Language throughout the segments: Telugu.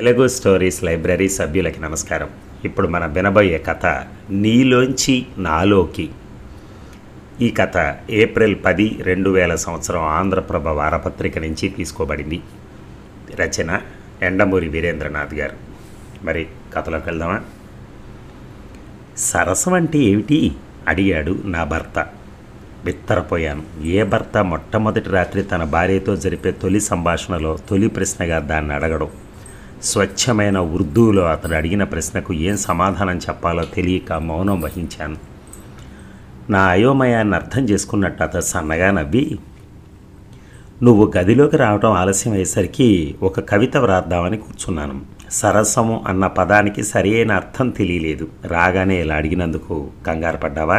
తెలుగు స్టోరీస్ లైబ్రరీ సభ్యులకి నమస్కారం ఇప్పుడు మన వినబోయే కథ నీలోంచి నాలోకి ఈ కథ ఏప్రిల్ పది రెండు వేల సంవత్సరం ఆంధ్రప్రభ వారపత్రిక నుంచి తీసుకోబడింది రచన ఎండమూరి వీరేంద్రనాథ్ గారు మరి కథలోకి వెళ్దామా సరసం అంటే ఏమిటి అడిగాడు నా భర్త బిత్తరపోయాను ఏ భర్త మొట్టమొదటి రాత్రి తన భార్యతో జరిపే తొలి సంభాషణలో తొలి ప్రశ్నగా దాన్ని అడగడం స్వచ్ఛమైన ఉర్దూలో అతడు అడిగిన ప్రశ్నకు ఏం సమాధానం చెప్పాలో తెలియక మౌనం వహించాను నా అయోమయాన్ని అర్థం చేసుకున్నట్టు అతను సన్నగా నవ్వి నువ్వు గదిలోకి రావడం ఆలస్యం అయ్యేసరికి ఒక కవిత వ్రాద్దామని కూర్చున్నాను సరసము అన్న పదానికి సరియైన అర్థం తెలియలేదు రాగానే ఇలా అడిగినందుకు కంగారు పడ్డావా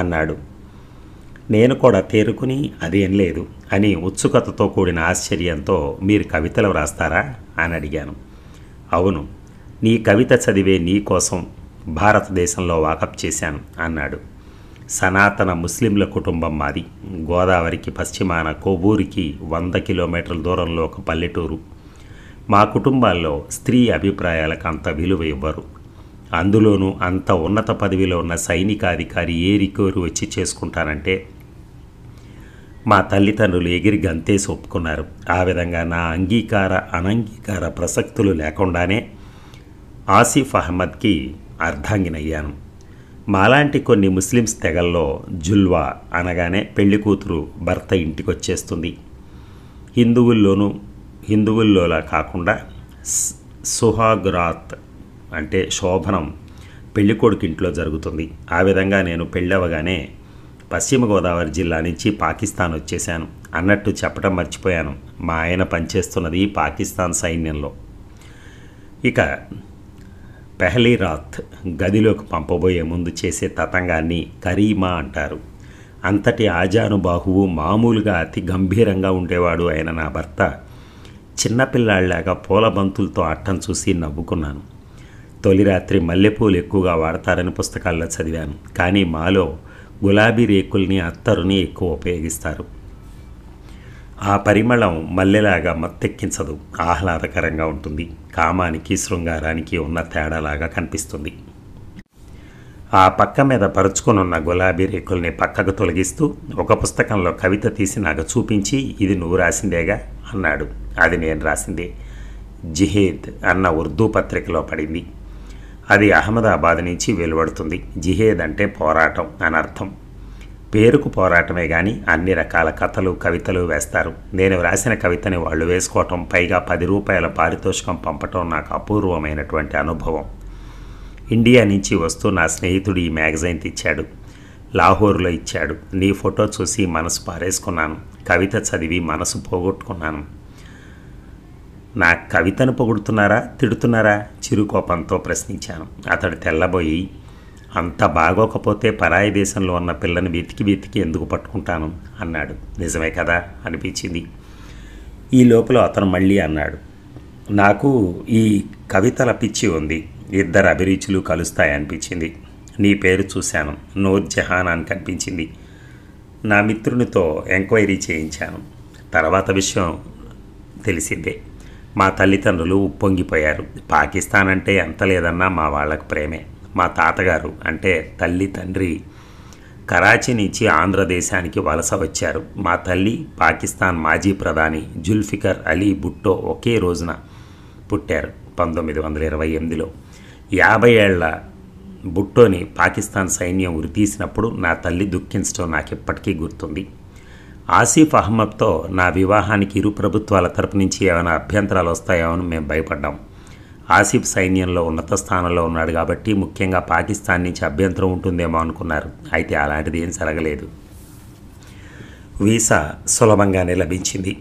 అన్నాడు నేను కూడా తేరుకుని అదేం లేదు అని ఉత్సుకతతో కూడిన ఆశ్చర్యంతో మీరు కవితలు వ్రాస్తారా అని అడిగాను అవును నీ కవిత చదివే నీ కోసం భారతదేశంలో వాకప్ చేశాను అన్నాడు సనాతన ముస్లింల కుటుంబం మాది గోదావరికి పశ్చిమాన కొవ్వూరికి వంద కిలోమీటర్ల దూరంలో ఒక పల్లెటూరు మా కుటుంబాల్లో స్త్రీ అభిప్రాయాలకు అంత విలువ ఇవ్వరు అందులోనూ అంత ఉన్నత పదవిలో ఉన్న సైనికాధికారి ఏ రికోరు వచ్చి చేసుకుంటానంటే మా తల్లిదండ్రులు ఎగిరి గంతేసి ఒప్పుకున్నారు ఆ విధంగా నా అంగీకార అనంగీకార ప్రసక్తులు లేకుండానే ఆసిఫ్ అహ్మద్కి అర్ధాంగినయ్యాను మాలాంటి కొన్ని ముస్లిమ్స్ తెగల్లో జుల్వా అనగానే పెళ్లి కూతురు భర్త ఇంటికి వచ్చేస్తుంది హిందువుల్లోనూ హిందువుల్లోలా కాకుండా సుహాగ్రాత్ అంటే శోభనం పెళ్ళికొడుకు ఇంట్లో జరుగుతుంది ఆ విధంగా నేను పెళ్ళవగానే పశ్చిమ గోదావరి జిల్లా నుంచి పాకిస్తాన్ వచ్చేశాను అన్నట్టు చెప్పడం మర్చిపోయాను మా ఆయన పనిచేస్తున్నది పాకిస్తాన్ సైన్యంలో ఇక పెహలీరాత్ గదిలోకి పంపబోయే ముందు చేసే తతంగాన్ని కరీమా అంటారు అంతటి ఆజానుబాహువు మామూలుగా అతి గంభీరంగా ఉండేవాడు ఆయన నా భర్త చిన్నపిల్లాళ్ళగా పూల బంతులతో అట్టం చూసి నవ్వుకున్నాను తొలి రాత్రి మల్లెపూలు ఎక్కువగా వాడతారని పుస్తకాల్లో చదివాను కానీ మాలో గులాబీ రేకుల్ని అత్తరుని ఎక్కువ ఉపయోగిస్తారు ఆ పరిమళం మల్లెలాగా మత్తెక్కించదు ఆహ్లాదకరంగా ఉంటుంది కామానికి శృంగారానికి ఉన్న తేడాలాగా కనిపిస్తుంది ఆ పక్క మీద పరుచుకునున్న గులాబీ రేకుల్ని పక్కకు తొలగిస్తూ ఒక పుస్తకంలో కవిత తీసి నాకు చూపించి ఇది నువ్వు రాసిందేగా అన్నాడు అది నేను రాసిందే జిహేద్ అన్న ఉర్దూ పత్రికలో పడింది అది అహ్మదాబాద్ నుంచి వెలువడుతుంది జిహేద్ అంటే పోరాటం అనర్థం పేరుకు పోరాటమే కానీ అన్ని రకాల కథలు కవితలు వేస్తారు నేను వ్రాసిన కవితని వాళ్ళు వేసుకోవటం పైగా పది రూపాయల పారితోషికం పంపటం నాకు అపూర్వమైనటువంటి అనుభవం ఇండియా నుంచి వస్తూ నా స్నేహితుడు ఈ మ్యాగజైన్ తెచ్చాడు లాహోర్లో ఇచ్చాడు నీ ఫోటో చూసి మనసు పారేసుకున్నాను కవిత చదివి మనసు పోగొట్టుకున్నాను నా కవితను పొగుడుతున్నారా తిడుతున్నారా చిరుకోపంతో ప్రశ్నించాను అతడు తెల్లబోయి అంత బాగోకపోతే పరాయి దేశంలో ఉన్న పిల్లని వెతికి వెతికి ఎందుకు పట్టుకుంటాను అన్నాడు నిజమే కదా అనిపించింది ఈ లోపల అతను మళ్ళీ అన్నాడు నాకు ఈ కవితల పిచ్చి ఉంది ఇద్దరు అభిరుచులు కలుస్తాయనిపించింది నీ పేరు చూశాను నూర్ జహాన్ అని కనిపించింది నా మిత్రునితో ఎంక్వైరీ చేయించాను తర్వాత విషయం తెలిసిందే మా తల్లిదండ్రులు ఉప్పొంగిపోయారు పాకిస్తాన్ అంటే ఎంత లేదన్నా మా వాళ్ళకు ప్రేమే మా తాతగారు అంటే తల్లి తండ్రి కరాచీ నుంచి ఆంధ్రదేశానికి వలస వచ్చారు మా తల్లి పాకిస్తాన్ మాజీ ప్రధాని జుల్ఫికర్ అలీ బుట్టో ఒకే రోజున పుట్టారు పంతొమ్మిది వందల ఇరవై ఎనిమిదిలో యాభై ఏళ్ల బుట్టోని పాకిస్తాన్ సైన్యం ఉరితీసినప్పుడు నా తల్లి దుఃఖించడం నాకు ఇప్పటికీ గుర్తుంది ఆసిఫ్ అహ్మద్తో నా వివాహానికి ఇరు ప్రభుత్వాల తరపు నుంచి ఏమైనా అభ్యంతరాలు వస్తాయేమని మేము భయపడ్డాం ఆసిఫ్ సైన్యంలో ఉన్నత స్థానంలో ఉన్నాడు కాబట్టి ముఖ్యంగా పాకిస్తాన్ నుంచి అభ్యంతరం ఉంటుందేమో అనుకున్నారు అయితే అలాంటిది ఏం జరగలేదు వీసా సులభంగానే లభించింది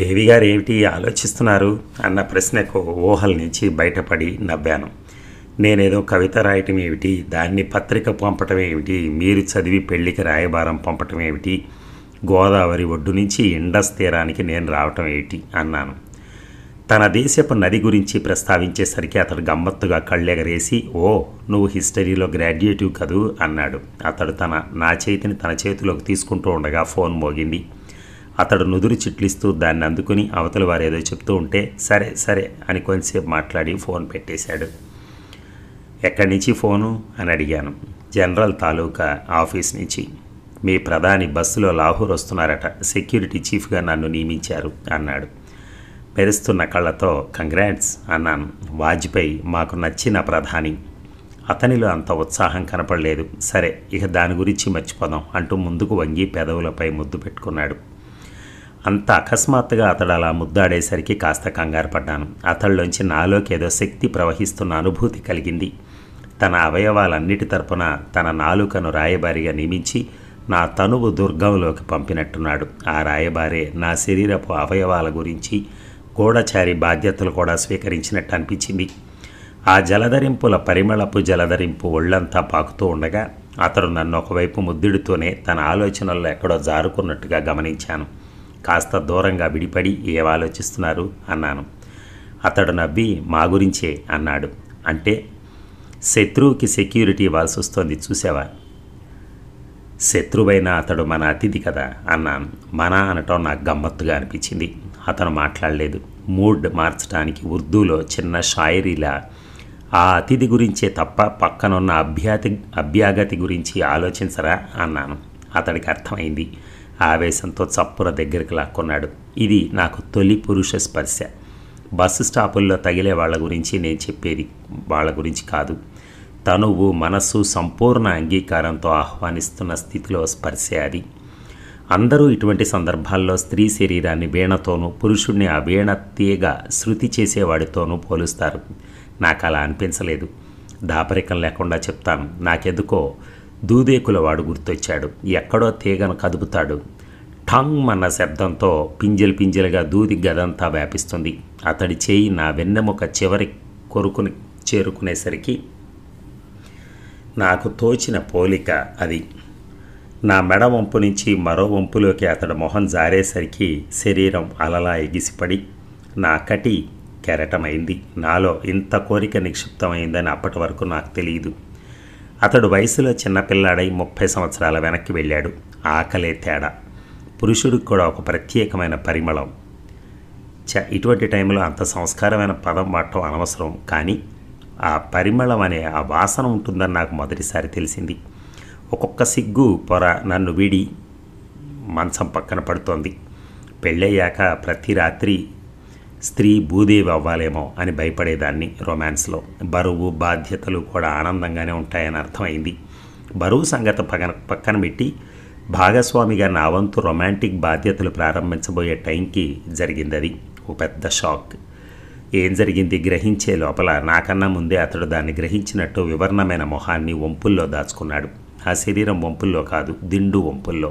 దేవిగారు ఏమిటి ఆలోచిస్తున్నారు అన్న ప్రశ్నకు ఊహల నుంచి బయటపడి నవ్వాను నేనేదో కవిత రాయటం ఏమిటి దాన్ని పత్రిక పంపటం ఏమిటి మీరు చదివి పెళ్లికి రాయబారం పంపటం ఏమిటి గోదావరి ఒడ్డు నుంచి ఇండస్ తీరానికి నేను రావటం ఏమిటి అన్నాను తన దేశపు నది గురించి ప్రస్తావించేసరికి అతడు గమ్మత్తుగా కళ్ళెగరేసి ఓ నువ్వు హిస్టరీలో గ్రాడ్యుయేటివ్ కదూ అన్నాడు అతడు తన నా చేతిని తన చేతిలోకి తీసుకుంటూ ఉండగా ఫోన్ మోగింది అతడు నుదురు చిట్లిస్తూ దాన్ని అందుకుని అవతల వారు ఏదో చెప్తూ ఉంటే సరే సరే అని కొంచెంసేపు మాట్లాడి ఫోన్ పెట్టేశాడు ఎక్కడి నుంచి ఫోను అని అడిగాను జనరల్ తాలూకా ఆఫీస్ నుంచి మీ ప్రధాని బస్సులో లాహోర్ వస్తున్నారట సెక్యూరిటీ చీఫ్గా నన్ను నియమించారు అన్నాడు మెరుస్తున్న కళ్ళతో కంగ్రాట్స్ అన్నాను వాజ్పేయి మాకు నచ్చిన ప్రధాని అతనిలో అంత ఉత్సాహం కనపడలేదు సరే ఇక దాని గురించి మర్చిపోదాం అంటూ ముందుకు వంగి పెదవులపై ముద్దు పెట్టుకున్నాడు అంత అకస్మాత్తుగా అతడు అలా ముద్దాడేసరికి కాస్త కంగారు పడ్డాను అతడిలోంచి నాలోకి ఏదో శక్తి ప్రవహిస్తున్న అనుభూతి కలిగింది తన అవయవాలన్నిటి తరపున తన నాలుకను రాయబారిగా నియమించి నా తనువు దుర్గంలోకి పంపినట్టున్నాడు ఆ రాయబారే నా శరీరపు అవయవాల గురించి గోడచారి బాధ్యతలు కూడా స్వీకరించినట్టు అనిపించింది ఆ జలధరింపుల పరిమళపు జలధరింపు ఒళ్ళంతా పాకుతూ ఉండగా అతడు నన్ను ఒకవైపు ముద్దుడితోనే తన ఆలోచనల్లో ఎక్కడో జారుకున్నట్టుగా గమనించాను కాస్త దూరంగా విడిపడి ఏవాలోచిస్తున్నారు అన్నాను అతడు నవ్వి మా గురించే అన్నాడు అంటే శత్రువుకి సెక్యూరిటీ ఇవ్వాల్సి వస్తుంది చూసావా శత్రువైన అతడు మన అతిథి కదా అన్నాను మన అనటం నాకు గమ్మత్తుగా అనిపించింది అతను మాట్లాడలేదు మూడ్ మార్చడానికి ఉర్దూలో చిన్న షాయరీలా ఆ అతిథి గురించే తప్ప పక్కనున్న అభ్యాతి అభ్యాగతి గురించి ఆలోచించరా అన్నాను అతడికి అర్థమైంది ఆవేశంతో చప్పుల దగ్గరికి లాక్కున్నాడు ఇది నాకు తొలి పురుష స్పర్శ బస్సు స్టాపుల్లో తగిలే వాళ్ళ గురించి నేను చెప్పేది వాళ్ళ గురించి కాదు తనువు మనస్సు సంపూర్ణ అంగీకారంతో ఆహ్వానిస్తున్న స్థితిలో స్పర్శే అది అందరూ ఇటువంటి సందర్భాల్లో స్త్రీ శరీరాన్ని వీణతోనూ పురుషుణ్ణి ఆ వీణ తీగ శృతి చేసేవాడితోనూ పోలుస్తారు నాకు అలా అనిపించలేదు దాపరికం లేకుండా చెప్తాను నాకెందుకో దూదేకులవాడు గుర్తొచ్చాడు ఎక్కడో తీగను కదుపుతాడు ఠంగ్ అన్న శబ్దంతో పింజలు పింజలుగా దూది గదంతా వ్యాపిస్తుంది అతడి చేయి నా వెన్నెముక చివరి కొరుకుని చేరుకునేసరికి నాకు తోచిన పోలిక అది నా మెడ వంపు నుంచి మరో వంపులోకి అతడు మొహం జారేసరికి శరీరం అలలా ఎగిసిపడి నా కటి కెరటమైంది నాలో ఇంత కోరిక నిక్షిప్తమైందని అప్పటి వరకు నాకు తెలియదు అతడు వయసులో చిన్నపిల్లాడై ముప్పై సంవత్సరాల వెనక్కి వెళ్ళాడు ఆకలే తేడా పురుషుడికి కూడా ఒక ప్రత్యేకమైన పరిమళం చ ఇటువంటి టైంలో అంత సంస్కారమైన పదం వాడటం అనవసరం కానీ ఆ పరిమళం అనే ఆ వాసన ఉంటుందని నాకు మొదటిసారి తెలిసింది ఒక్కొక్క సిగ్గు పొర నన్ను వీడి మంచం పక్కన పడుతోంది పెళ్ళయ్యాక ప్రతి రాత్రి స్త్రీ భూదేవి అవ్వాలేమో అని భయపడేదాన్ని రొమాన్స్లో బరువు బాధ్యతలు కూడా ఆనందంగానే ఉంటాయని అర్థమైంది బరువు సంగతి పగన పక్కన పెట్టి భాగస్వామిగా నా వంతు రొమాంటిక్ బాధ్యతలు ప్రారంభించబోయే టైంకి జరిగింది అది ఓ పెద్ద షాక్ ఏం జరిగింది గ్రహించే లోపల నాకన్నా ముందే అతడు దాన్ని గ్రహించినట్టు వివరణమైన మొహాన్ని వంపుల్లో దాచుకున్నాడు ఆ శరీరం వంపుల్లో కాదు దిండు వంపుల్లో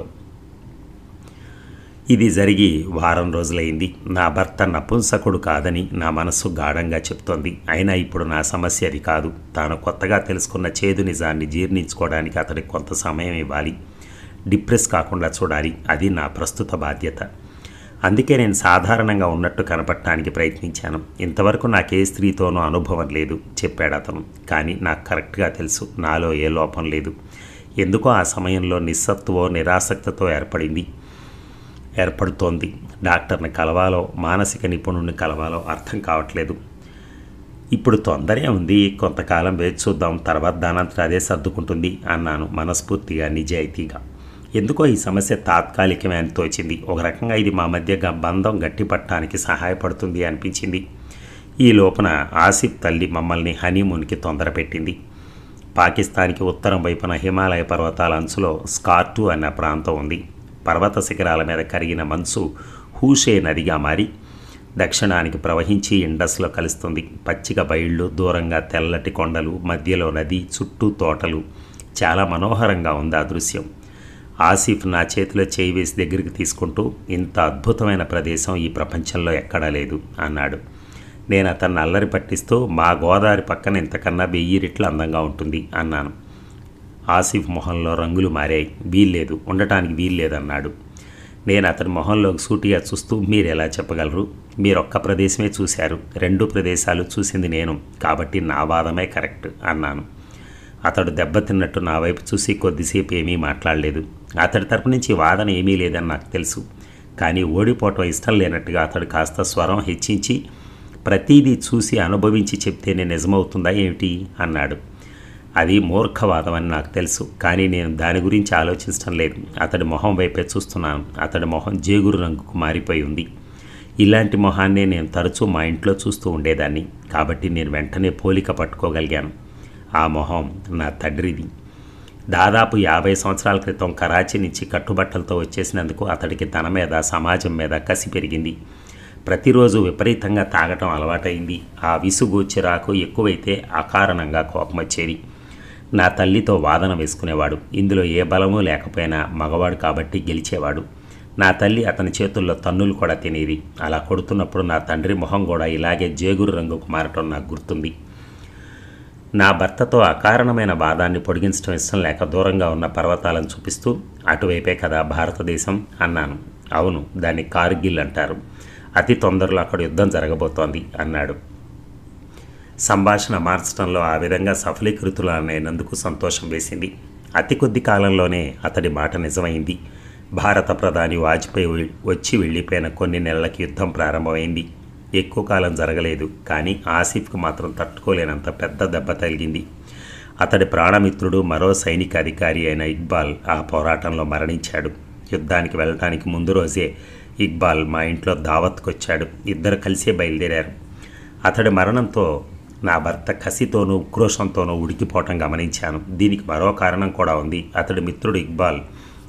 ఇది జరిగి వారం రోజులైంది నా భర్త నపుంసకుడు కాదని నా మనస్సు గాఢంగా చెప్తోంది అయినా ఇప్పుడు నా సమస్య అది కాదు తాను కొత్తగా తెలుసుకున్న చేదు నిజాన్ని జీర్ణించుకోవడానికి అతడికి కొంత సమయం ఇవ్వాలి డిప్రెస్ కాకుండా చూడాలి అది నా ప్రస్తుత బాధ్యత అందుకే నేను సాధారణంగా ఉన్నట్టు కనపడటానికి ప్రయత్నించాను ఇంతవరకు నాకే స్త్రీతోనూ అనుభవం లేదు చెప్పాడు అతను కానీ నాకు కరెక్ట్గా తెలుసు నాలో ఏ లోపం లేదు ఎందుకో ఆ సమయంలో నిస్సత్వో నిరాసక్తతో ఏర్పడింది ఏర్పడుతోంది డాక్టర్ని కలవాలో మానసిక నిపుణుడిని కలవాలో అర్థం కావట్లేదు ఇప్పుడు తొందరే ఉంది కొంతకాలం వేచి చూద్దాం తర్వాత దానంతా అదే సర్దుకుంటుంది అన్నాను మనస్ఫూర్తిగా నిజాయితీగా ఎందుకో ఈ సమస్య తాత్కాలికమే అని తోచింది ఒక రకంగా ఇది మా మధ్య బంధం గట్టిపట్టడానికి సహాయపడుతుంది అనిపించింది ఈ లోపల ఆసిఫ్ తల్లి మమ్మల్ని హనీమూన్కి తొందరపెట్టింది పాకిస్తాన్కి ఉత్తరం వైపున హిమాలయ పర్వతాల అంచులో స్కార్టు అన్న ప్రాంతం ఉంది పర్వత శిఖరాల మీద కరిగిన మంచు హూషే నదిగా మారి దక్షిణానికి ప్రవహించి ఇండస్లో కలుస్తుంది పచ్చిక బయళ్ళు దూరంగా తెల్లటి కొండలు మధ్యలో నది చుట్టూ తోటలు చాలా మనోహరంగా ఉంది ఆ దృశ్యం ఆసిఫ్ నా చేతిలో చేయి వేసి దగ్గరికి తీసుకుంటూ ఇంత అద్భుతమైన ప్రదేశం ఈ ప్రపంచంలో ఎక్కడా లేదు అన్నాడు నేను అతన్ని అల్లరి పట్టిస్తూ మా గోదావరి పక్కన ఇంతకన్నా వెయ్యి రెట్లు అందంగా ఉంటుంది అన్నాను ఆసిఫ్ మొహంలో రంగులు మారాయి వీల్లేదు ఉండటానికి వీల్లేదన్నాడు నేను అతని మొహంలోకి సూటిగా చూస్తూ మీరు ఎలా చెప్పగలరు మీరు ఒక్క ప్రదేశమే చూశారు రెండు ప్రదేశాలు చూసింది నేను కాబట్టి నా వాదమే కరెక్ట్ అన్నాను అతడు దెబ్బతిన్నట్టు నా వైపు చూసి కొద్దిసేపు ఏమీ మాట్లాడలేదు అతడి తరపు నుంచి వాదన ఏమీ లేదని నాకు తెలుసు కానీ ఓడిపోవటం ఇష్టం లేనట్టుగా అతడు కాస్త స్వరం హెచ్చించి ప్రతీదీ చూసి అనుభవించి చెప్తేనే నిజమవుతుందా ఏమిటి అన్నాడు అది మూర్ఖవాదం అని నాకు తెలుసు కానీ నేను దాని గురించి ఆలోచించడం లేదు అతడి మొహం వైపే చూస్తున్నాను అతడి మొహం జేగురు రంగుకు మారిపోయి ఉంది ఇలాంటి మొహాన్నే నేను తరచూ మా ఇంట్లో చూస్తూ ఉండేదాన్ని కాబట్టి నేను వెంటనే పోలిక పట్టుకోగలిగాను ఆ మొహం నా తండ్రిది దాదాపు యాభై సంవత్సరాల క్రితం కరాచీ నుంచి కట్టుబట్టలతో వచ్చేసినందుకు అతడికి తన మీద సమాజం మీద కసి పెరిగింది ప్రతిరోజు విపరీతంగా తాగటం అలవాటైంది ఆ విసుగు చిరాకు ఎక్కువైతే అకారణంగా కోపం వచ్చేది నా తల్లితో వాదన వేసుకునేవాడు ఇందులో ఏ బలమూ లేకపోయినా మగవాడు కాబట్టి గెలిచేవాడు నా తల్లి అతని చేతుల్లో తన్నులు కూడా తినేది అలా కొడుతున్నప్పుడు నా తండ్రి మొహం కూడా ఇలాగే జేగురు రంగుకు మారటం నాకు గుర్తుంది నా భర్తతో అకారణమైన వాదాన్ని పొడిగించడం ఇష్టం లేక దూరంగా ఉన్న పర్వతాలను చూపిస్తూ అటువైపే కదా భారతదేశం అన్నాను అవును దాన్ని కార్గిల్ అంటారు అతి తొందరలో అక్కడ యుద్ధం జరగబోతోంది అన్నాడు సంభాషణ మార్చడంలో ఆ విధంగా సఫలీకృతులు అనేందుకు సంతోషం వేసింది అతి కొద్ది కాలంలోనే అతడి మాట నిజమైంది భారత ప్రధాని వాజ్పేయి వచ్చి వెళ్ళిపోయిన కొన్ని నెలలకి యుద్ధం ప్రారంభమైంది ఎక్కువ కాలం జరగలేదు కానీ ఆసిఫ్కు మాత్రం తట్టుకోలేనంత పెద్ద దెబ్బ తగిలింది అతడి ప్రాణమిత్రుడు మరో సైనిక అధికారి అయిన ఇక్బాల్ ఆ పోరాటంలో మరణించాడు యుద్ధానికి వెళ్ళడానికి ముందు రోజే ఇక్బాల్ మా ఇంట్లో దావత్కు వచ్చాడు ఇద్దరు కలిసే బయలుదేరారు అతడి మరణంతో నా భర్త కసితోనూ ఉక్రోషంతోనూ ఉడికిపోవటం గమనించాను దీనికి మరో కారణం కూడా ఉంది అతడి మిత్రుడు ఇక్బాల్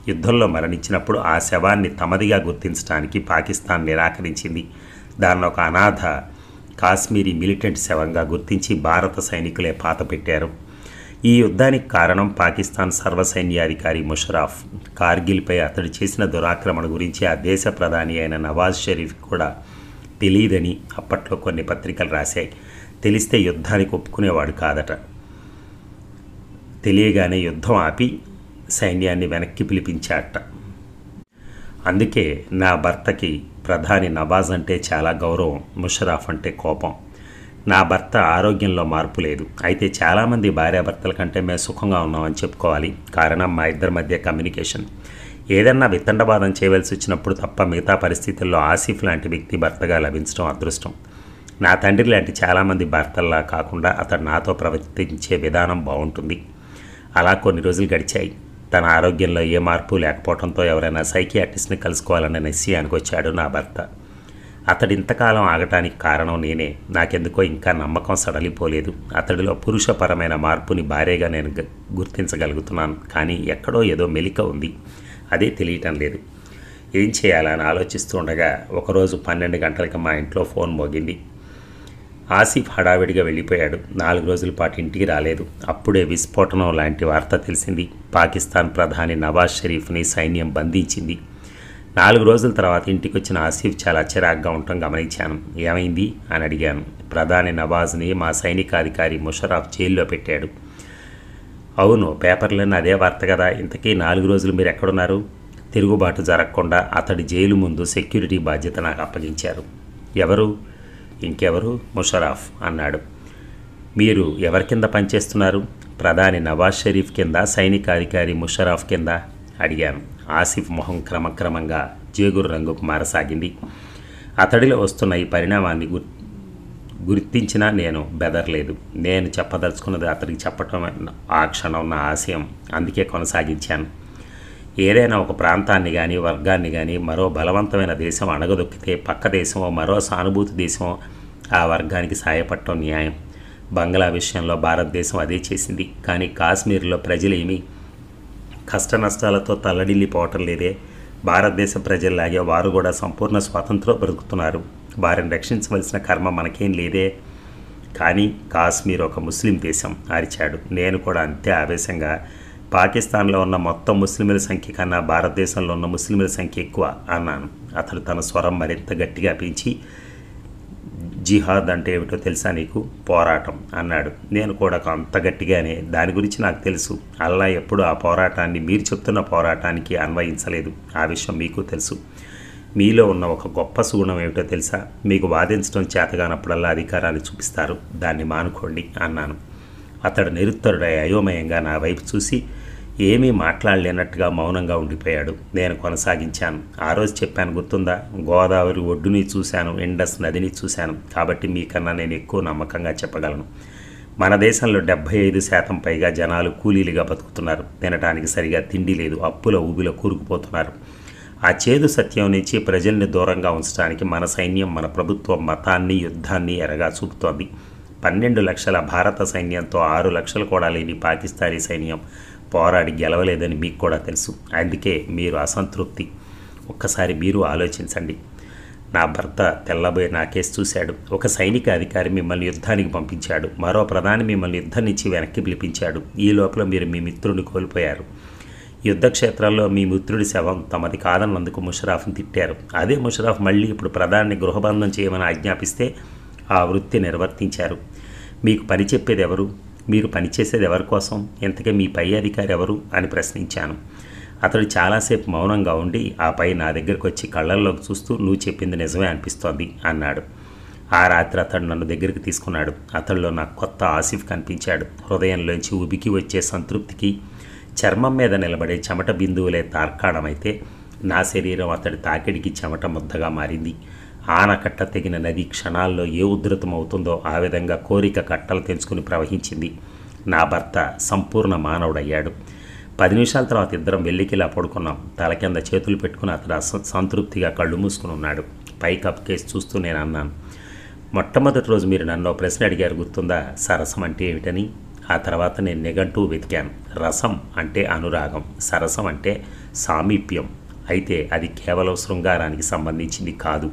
యుద్ధంలో మరణించినప్పుడు ఆ శవాన్ని తమదిగా గుర్తించడానికి పాకిస్తాన్ నిరాకరించింది దాన్ని ఒక అనాథ కాశ్మీరీ మిలిటెంట్ శవంగా గుర్తించి భారత సైనికులే పాత పెట్టారు ఈ యుద్ధానికి కారణం పాకిస్తాన్ సర్వసైన్యాధికారి ముషరాఫ్ కార్గిల్పై అతడు చేసిన దురాక్రమణ గురించి ఆ దేశ ప్రధాని అయిన నవాజ్ షరీఫ్ కూడా తెలియదని అప్పట్లో కొన్ని పత్రికలు రాశాయి తెలిస్తే యుద్ధానికి ఒప్పుకునేవాడు కాదట తెలియగానే యుద్ధం ఆపి సైన్యాన్ని వెనక్కి పిలిపించాట అందుకే నా భర్తకి ప్రధాని నవాజ్ అంటే చాలా గౌరవం ముషరాఫ్ అంటే కోపం నా భర్త ఆరోగ్యంలో మార్పు లేదు అయితే చాలామంది భార్యాభర్తల కంటే మేము సుఖంగా ఉన్నామని చెప్పుకోవాలి కారణం మా ఇద్దరి మధ్య కమ్యూనికేషన్ ఏదన్నా విత్తండవాదం చేయవలసి వచ్చినప్పుడు తప్ప మిగతా పరిస్థితుల్లో ఆసిఫ్ లాంటి వ్యక్తి భర్తగా లభించడం అదృష్టం నా తండ్రి లాంటి చాలామంది భర్తల్లా కాకుండా అతడు నాతో ప్రవర్తించే విధానం బాగుంటుంది అలా కొన్ని రోజులు గడిచాయి తన ఆరోగ్యంలో ఏ మార్పు లేకపోవడంతో ఎవరైనా సైకియాటిస్ట్ని కలుసుకోవాలన్న నిశ్చయానికి వచ్చాడు నా భర్త అతడి ఇంతకాలం ఆగటానికి కారణం నేనే నాకెందుకో ఇంకా నమ్మకం సడలిపోలేదు అతడిలో పురుషపరమైన మార్పుని భారీగా నేను గుర్తించగలుగుతున్నాను కానీ ఎక్కడో ఏదో మెలిక ఉంది అదే తెలియటం లేదు ఏం చేయాలని ఆలోచిస్తుండగా ఒకరోజు పన్నెండు గంటలకి మా ఇంట్లో ఫోన్ మోగింది ఆసిఫ్ హడావిడిగా వెళ్ళిపోయాడు నాలుగు రోజుల పాటు ఇంటికి రాలేదు అప్పుడే విస్ఫోటనం లాంటి వార్త తెలిసింది పాకిస్తాన్ ప్రధాని నవాజ్ షరీఫ్ని సైన్యం బంధించింది నాలుగు రోజుల తర్వాత ఇంటికి వచ్చిన ఆసిఫ్ చాలా చిరాగ్గా ఉండటం గమనించాను ఏమైంది అని అడిగాను ప్రధాని నవాజ్ని మా సైనికాధికారి ముషరాఫ్ జైల్లో పెట్టాడు అవును పేపర్లను అదే వార్త కదా ఇంతకీ నాలుగు రోజులు మీరు ఎక్కడున్నారు తిరుగుబాటు జరగకుండా అతడి జైలు ముందు సెక్యూరిటీ బాధ్యత నాకు అప్పగించారు ఎవరు ఇంకెవరు ముషరాఫ్ అన్నాడు మీరు ఎవరి కింద పనిచేస్తున్నారు ప్రధాని నవాజ్ షరీఫ్ కింద సైనికాధికారి ముషరాఫ్ కింద అడిగాను ఆసిఫ్ మొహం క్రమక్రమంగా జేగురు రంగుకు మారసాగింది అతడిలో వస్తున్న ఈ పరిణామాన్ని గుర్ గుర్తించినా నేను బెదర్లేదు నేను చెప్పదలుచుకున్నది అతడికి చెప్పటం ఆ క్షణం నా ఆశయం అందుకే కొనసాగించాను ఏదైనా ఒక ప్రాంతాన్ని కానీ వర్గాన్ని కానీ మరో బలవంతమైన దేశం అణగదొక్కితే పక్క దేశమో మరో సానుభూతి దేశమో ఆ వర్గానికి సాయపడటం న్యాయం బంగ్లా విషయంలో భారతదేశం అదే చేసింది కానీ కాశ్మీర్లో ప్రజలేమీ కష్ట నష్టాలతో తల్లడిల్లిపోవటం లేదే భారతదేశ ప్రజల్లాగే వారు కూడా సంపూర్ణ స్వాతంత్రం బ్రతుకుతున్నారు వారిని రక్షించవలసిన కర్మ మనకేం లేదే కానీ కాశ్మీర్ ఒక ముస్లిం దేశం అరిచాడు నేను కూడా అంతే ఆవేశంగా పాకిస్తాన్లో ఉన్న మొత్తం ముస్లింల సంఖ్య కన్నా భారతదేశంలో ఉన్న ముస్లింల సంఖ్య ఎక్కువ అన్నాను అతడు తన స్వరం మరింత గట్టిగా పెంచి జిహాద్ అంటే ఏమిటో తెలుసా నీకు పోరాటం అన్నాడు నేను కూడా అంత గట్టిగానే దాని గురించి నాకు తెలుసు అల్లా ఎప్పుడు ఆ పోరాటాన్ని మీరు చెప్తున్న పోరాటానికి అన్వయించలేదు ఆ విషయం మీకు తెలుసు మీలో ఉన్న ఒక గొప్ప సుగుణం ఏమిటో తెలుసా మీకు వాదించడం చేతగానప్పుడల్లా అధికారాన్ని చూపిస్తారు దాన్ని మానుకోండి అన్నాను అతడు నిరుత్తరుడై అయోమయంగా నా వైపు చూసి ఏమీ మాట్లాడలేనట్టుగా మౌనంగా ఉండిపోయాడు నేను కొనసాగించాను ఆ రోజు చెప్పాను గుర్తుందా గోదావరి ఒడ్డుని చూశాను ఇండస్ నదిని చూశాను కాబట్టి మీకన్నా నేను ఎక్కువ నమ్మకంగా చెప్పగలను మన దేశంలో డెబ్బై ఐదు శాతం పైగా జనాలు కూలీలుగా బతుకుతున్నారు తినటానికి సరిగా తిండి లేదు అప్పుల ఊబిలో కూరుకుపోతున్నారు ఆ చేదు సత్యం నుంచి ప్రజల్ని దూరంగా ఉంచడానికి మన సైన్యం మన ప్రభుత్వ మతాన్ని యుద్ధాన్ని ఎరగా చూపుతోంది పన్నెండు లక్షల భారత సైన్యంతో ఆరు లక్షలు కూడా లేని పాకిస్తానీ సైన్యం పోరాడి గెలవలేదని మీకు కూడా తెలుసు అందుకే మీరు అసంతృప్తి ఒక్కసారి మీరు ఆలోచించండి నా భర్త తెల్లబోయి నా కేసు చూశాడు ఒక సైనిక అధికారి మిమ్మల్ని యుద్ధానికి పంపించాడు మరో ప్రధాని మిమ్మల్ని యుద్ధం నుంచి వెనక్కి పిలిపించాడు ఈ లోపల మీరు మీ మిత్రుడిని కోల్పోయారు యుద్ధక్షేత్రాల్లో మీ మిత్రుడి శవం తమది కాదన్నందుకు ముషరాఫ్ని తిట్టారు అదే ముషరాఫ్ మళ్ళీ ఇప్పుడు ప్రధాని గృహబంధం చేయమని ఆజ్ఞాపిస్తే ఆ వృత్తి నిర్వర్తించారు మీకు పని చెప్పేది ఎవరు మీరు పనిచేసేది ఎవరి కోసం ఇంతకీ మీ పై అధికారి ఎవరు అని ప్రశ్నించాను అతడు చాలాసేపు మౌనంగా ఉండి ఆ పై నా దగ్గరకు వచ్చి కళ్ళల్లోకి చూస్తూ నువ్వు చెప్పింది నిజమే అనిపిస్తోంది అన్నాడు ఆ రాత్రి అతడు నన్ను దగ్గరికి తీసుకున్నాడు అతడిలో నాకు కొత్త ఆసిఫ్ కనిపించాడు హృదయంలోంచి ఉబికి వచ్చే సంతృప్తికి చర్మం మీద నిలబడే చెమట బిందువులే తార్కాణమైతే నా శరీరం అతడి తాకిడికి చెమట ముద్దగా మారింది ఆనకట్ట తెగిన నది క్షణాల్లో ఏ ఉధృతమవుతుందో ఆ విధంగా కోరిక కట్టలు తెలుసుకుని ప్రవహించింది నా భర్త సంపూర్ణ మానవుడయ్యాడు పది నిమిషాల తర్వాత ఇద్దరం వెళ్ళికిలా పడుకున్నాం తల కింద చేతులు పెట్టుకుని అతడు సంతృప్తిగా కళ్ళు మూసుకుని ఉన్నాడు పై కేసు చూస్తూ నేను అన్నాను మొట్టమొదటి రోజు మీరు నన్ను ప్రశ్న అడిగారు గుర్తుందా సరసం అంటే ఏమిటని ఆ తర్వాత నేను నిఘంటూ వెతికాను రసం అంటే అనురాగం సరసం అంటే సామీప్యం అయితే అది కేవలం శృంగారానికి సంబంధించింది కాదు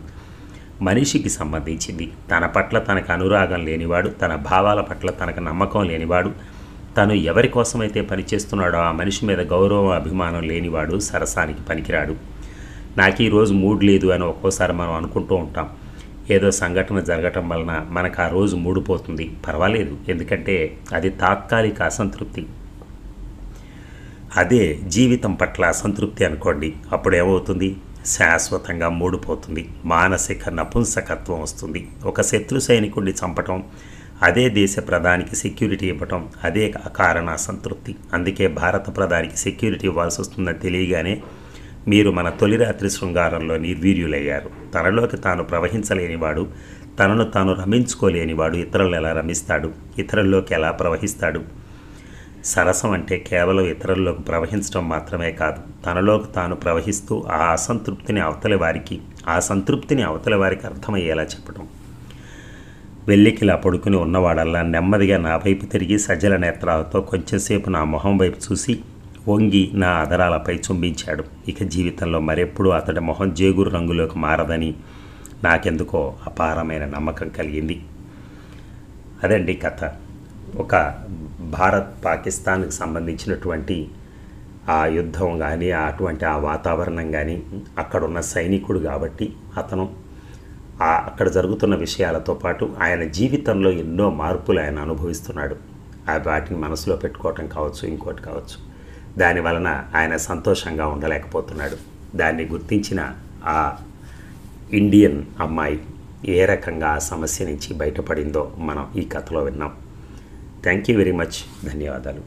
మనిషికి సంబంధించింది తన పట్ల తనకు అనురాగం లేనివాడు తన భావాల పట్ల తనకు నమ్మకం లేనివాడు తను ఎవరి కోసమైతే పనిచేస్తున్నాడో ఆ మనిషి మీద గౌరవం అభిమానం లేనివాడు సరసానికి పనికిరాడు నాకు ఈరోజు మూడ్ లేదు అని ఒక్కోసారి మనం అనుకుంటూ ఉంటాం ఏదో సంఘటన జరగటం వలన మనకు ఆ రోజు మూడిపోతుంది పర్వాలేదు ఎందుకంటే అది తాత్కాలిక అసంతృప్తి అదే జీవితం పట్ల అసంతృప్తి అనుకోండి అప్పుడు ఏమవుతుంది శాశ్వతంగా మూడిపోతుంది మానసిక నపుంసకత్వం వస్తుంది ఒక శత్రు సైనికుడిని చంపటం అదే దేశ ప్రధానికి సెక్యూరిటీ ఇవ్వటం అదే అకారణ అసంతృప్తి అందుకే భారత ప్రధానికి సెక్యూరిటీ ఇవ్వాల్సి వస్తుందని తెలియగానే మీరు మన తొలి రాత్రి శృంగారంలో నిర్వీర్యులయ్యారు తనలోకి తాను ప్రవహించలేనివాడు తనను తాను రమించుకోలేనివాడు ఇతరులను ఎలా రమిస్తాడు ఇతరుల్లోకి ఎలా ప్రవహిస్తాడు సరసం అంటే కేవలం ఇతరుల్లోకి ప్రవహించడం మాత్రమే కాదు తనలోకి తాను ప్రవహిస్తూ ఆ అసంతృప్తిని అవతలి వారికి ఆ సంతృప్తిని అవతలి వారికి అర్థమయ్యేలా చెప్పడం వెల్లికిలా పడుకుని ఉన్నవాడల్లా నెమ్మదిగా నా వైపు తిరిగి సజ్జల నేత్రాలతో కొంచెంసేపు నా మొహం వైపు చూసి వంగి నా అదరాలపై చుంబించాడు ఇక జీవితంలో మరెప్పుడూ అతడి మొహం జేగురు రంగులోకి మారదని నాకెందుకో అపారమైన నమ్మకం కలిగింది అదండి కథ ఒక భారత్ పాకిస్తాన్కి సంబంధించినటువంటి ఆ యుద్ధం కానీ అటువంటి ఆ వాతావరణం కానీ అక్కడున్న సైనికుడు కాబట్టి అతను అక్కడ జరుగుతున్న విషయాలతో పాటు ఆయన జీవితంలో ఎన్నో మార్పులు ఆయన అనుభవిస్తున్నాడు ఆ వాటిని మనసులో పెట్టుకోవటం కావచ్చు ఇంకోటి కావచ్చు దాని వలన ఆయన సంతోషంగా ఉండలేకపోతున్నాడు దాన్ని గుర్తించిన ఆ ఇండియన్ అమ్మాయి ఏ రకంగా ఆ సమస్య నుంచి బయటపడిందో మనం ఈ కథలో విన్నాం థ్యాంక్ యూ వెరీ మచ్ ధన్యవాదాలు